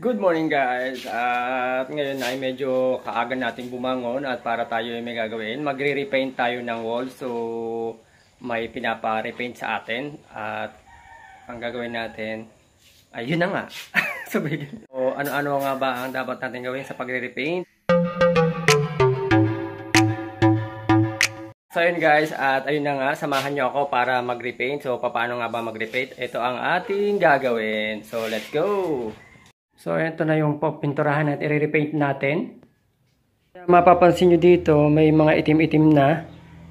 Good morning guys! At ngayon ay medyo kaaga natin bumangon at para tayo yung may gagawin. Magre-repaint tayo ng wall so may pinapa-repaint sa atin at ang gagawin natin ay yun na nga. so, so ano-ano nga ba ang dapat natin gawin sa pagre-repaint? So ayun guys, at ayun na nga, samahan nyo ako para mag-repaint. So paano nga ba mag-repaint? Ito ang ating gagawin. So let's go! So, ito na yung pinturahan at i-repaint natin. Mapapansin nyo dito, may mga itim-itim na.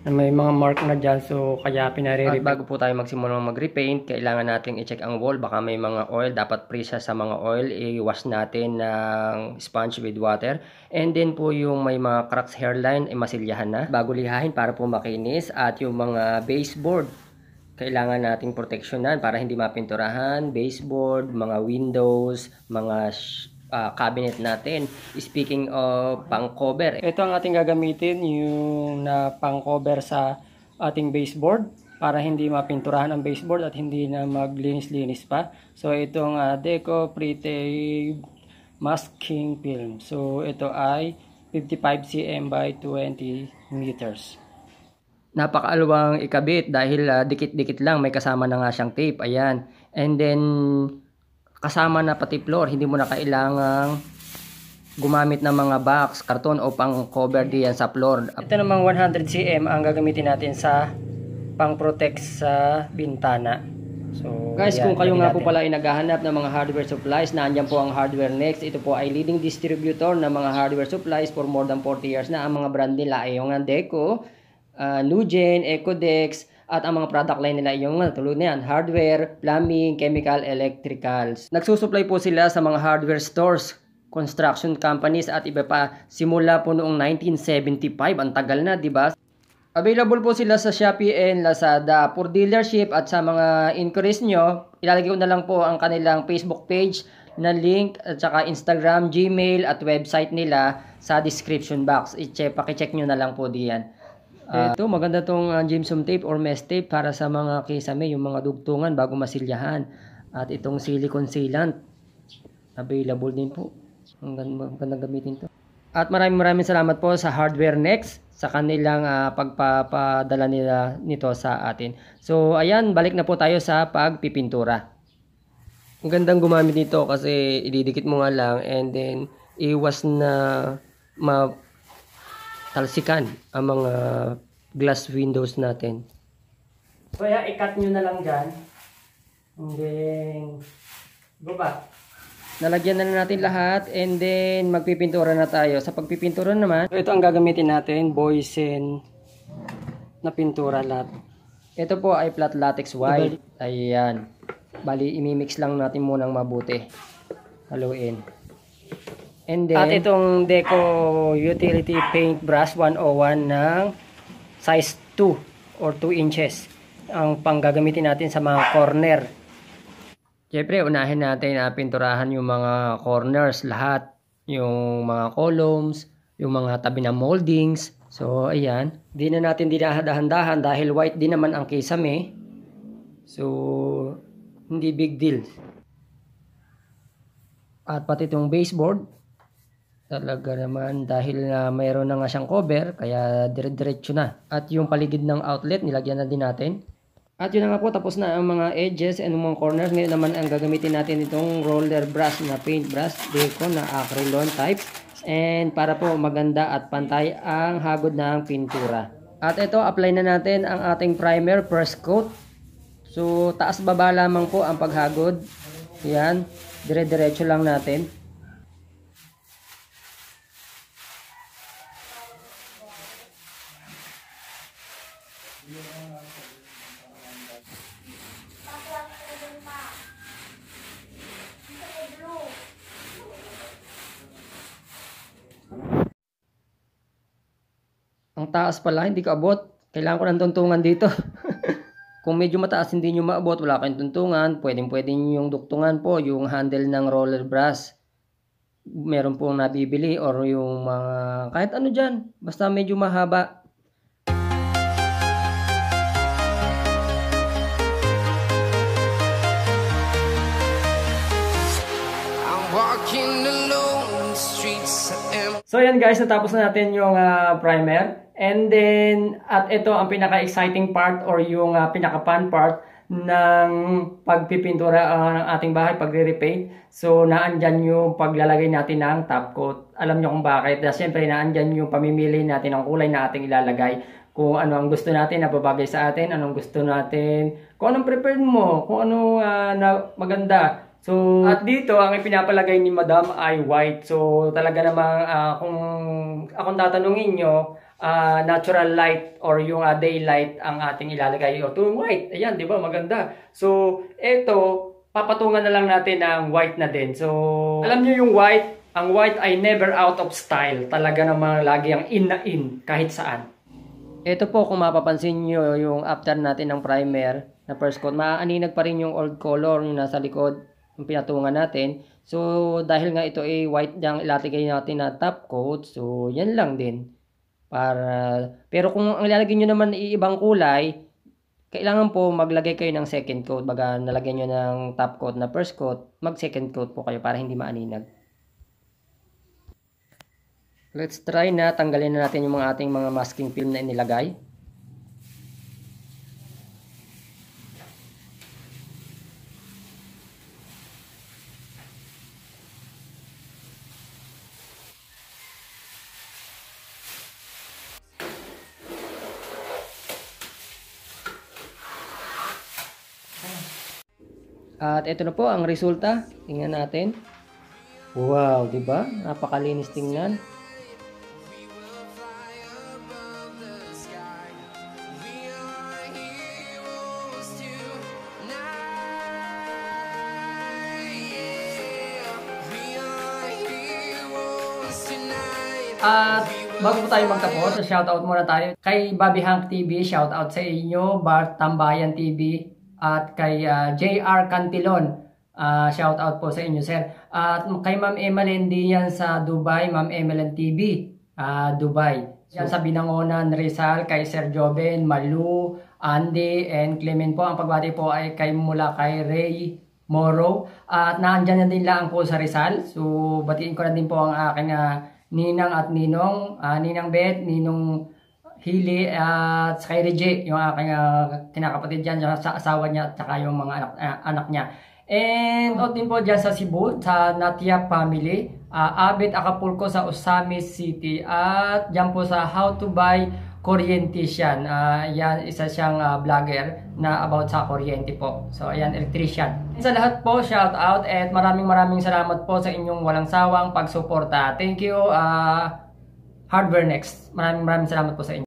na May mga mark na dyan. So, kaya pinare-repaint. bago po tayo magsimula mag-repaint, kailangan natin i-check ang wall. Baka may mga oil. Dapat prisa sa mga oil. I-wash natin ng sponge with water. And then po yung may mga cracks hairline, ay masilyahan na. Bago lihahin para po makinis. At yung mga baseboard kailangan nating proteksyonan para hindi mapinturahan, baseboard, mga windows, mga uh, cabinet natin. Speaking of pang-cover, eh. ito ang ating gagamitin yung na pang-cover sa ating baseboard para hindi mapinturahan ang baseboard at hindi na maglinis-linis pa. So itong uh, Deco Pre-Tape Masking Film. So ito ay 55 cm by 20 meters napakaalwang ikabit dahil uh, dikit-dikit lang may kasama na nga siyang tape ayan and then kasama na pati floor hindi mo na kailangang gumamit ng mga box, karton o pang cover diyan sa floor ito namang 100cm ang gagamitin natin sa pang protect sa bintana so guys yan, kung kayo nga natin. po pala ay naghahanap ng mga hardware supplies naandyan po ang hardware next ito po ay leading distributor ng mga hardware supplies for more than 40 years na ang mga brand nila ay yung Deco uh, Lugen, Ecodex, at ang mga product line nila yung tulad na yan, hardware, plumbing, chemical, electricals. Nagsusupply po sila sa mga hardware stores, construction companies at iba pa simula po noong 1975. Ang tagal na, di ba? Available po sila sa Shopee and Lazada for dealership at sa mga inquiries nyo, ilalagay ko na lang po ang kanilang Facebook page na link at saka Instagram, Gmail at website nila sa description box. I-check, paki-check nyo na lang po diyan. Uh, Ito, maganda tong uh, gypsum tape or mesh tape para sa mga kisame, yung mga dugtungan bago masilyahan. At itong silicone sealant, available din po. Ang ganda gamitin to. At maraming maraming salamat po sa Hardware Next sa kanilang uh, pagpapadala nila nito sa atin. So, ayan, balik na po tayo sa pagpipintura. Ang gandang gumamit nito kasi ididikit mo nga lang and then iwas na ma talsikan ang mga glass windows natin. Kaya i-cut nyo na lang dyan. And then, go back. Nalagyan na natin lahat and then magpipintura na tayo. Sa pagpipintura naman, ito ang gagamitin natin, boysen na pintura lahat. Ito po ay flat latex white. Ayan. Bali, imimix lang natin munang mabuti. Haluin. And then, At itong Deco Utility Paint Brush 101 ng size 2 or 2 inches ang panggagamitin natin sa mga corner. Siyempre, unahin natin na pinturahan yung mga corners, lahat. Yung mga columns, yung mga tabi ng moldings. So, ayan. Di na natin dinahadahan-dahan dahil white din naman ang kisame. So, hindi big deal. At pati itong baseboard, Talaga naman dahil na mayroon na nga siyang cover kaya dire-diretso na. At yung paligid ng outlet nilagyan na din natin. At yun na nga po tapos na ang mga edges and mga corners. Ngayon naman ang gagamitin natin itong roller brush na paint brush deco na acrylon type. And para po maganda at pantay ang hagod ng pintura. At ito apply na natin ang ating primer first coat. So taas baba lamang po ang paghagod. Yan. Dire-diretso lang natin. Ang taas pala, hindi ko abot. Kailangan ko ng tuntungan dito. Kung medyo mataas hindi nyo maabot, wala kayong tuntungan, pwedeng pwede nyo yung duktungan po, yung handle ng roller brush. Meron pong nabibili or yung mga kahit ano dyan, basta medyo mahaba So yan guys, natapos na natin yung uh, primer. And then, at ito ang pinaka-exciting part or yung uh, pinaka-fun part ng pagpipintura uh, ng ating bahay, pagre-repaint. So, naandyan yung paglalagay natin ng top coat. Alam nyo kung bakit. Dahil siyempre, naandyan yung pamimili natin ng kulay na ating ilalagay. Kung ano ang gusto natin, napabagay sa atin, anong gusto natin, kung anong preferred mo, kung ano uh, na maganda So, at dito, ang ipinapalagay ni Madam ay white. So, talaga namang uh, kung akong tatanungin nyo, uh, natural light or yung uh, daylight ang ating ilalagay or to white. Ayan, di ba? Maganda. So, ito, papatungan na lang natin ng white na din. So, alam nyo yung white, ang white ay never out of style. Talaga namang lagi ang in na in kahit saan. Ito po kung mapapansin nyo yung after natin ng primer na first coat, maaaninag pa rin yung old color yung nasa likod yung pinatungan natin. So, dahil nga ito ay white yung ilalagay natin na top coat, so yan lang din. Para, pero kung ang ilalagay nyo naman ay ibang kulay, kailangan po maglagay kayo ng second coat. Baga nalagay nyo ng top coat na first coat, mag second coat po kayo para hindi maaninag. Let's try na tanggalin na natin yung mga ating mga masking film na inilagay. At ito na po ang resulta. Tingnan natin. Wow, di ba? Napakalinis tingnan. At bago po tayo magtapos, shoutout muna tayo kay Bobby Hank TV. Shoutout sa inyo, Bart Tambayan TV at kay uh, ah, JR Cantilon. Uh, shout out po sa inyo sir. At uh, kay Ma'am din yan sa Dubai, Ma'am Emelyn TV, uh, ah, Dubai. so, sa Binangonan, Rizal, kay Sir Joven, Malu, Andy, and Clement po. Ang pagbati po ay kay mula kay Ray Moro. At uh, naandyan na din lang po sa Rizal. So, batiin ko na din po ang aking uh, ninang at ninong, uh, ninang Beth, ninong Hili at uh, J, yung aking uh, kinakapatid dyan, sa asawa niya at saka yung mga anak, uh, anak niya. And out din po dyan sa Cebu, sa Natia family, uh, ah, Abet Acapulco sa Osamis City at dyan po sa How to Buy Corrientician. Uh, yan, isa siyang uh, vlogger na about sa kuryente po. So, ayan, electrician. Sa lahat po, shout out at maraming maraming salamat po sa inyong walang sawang pagsuporta. Thank you, uh, Hardware Next. Maraming maraming salamat po sa inyo.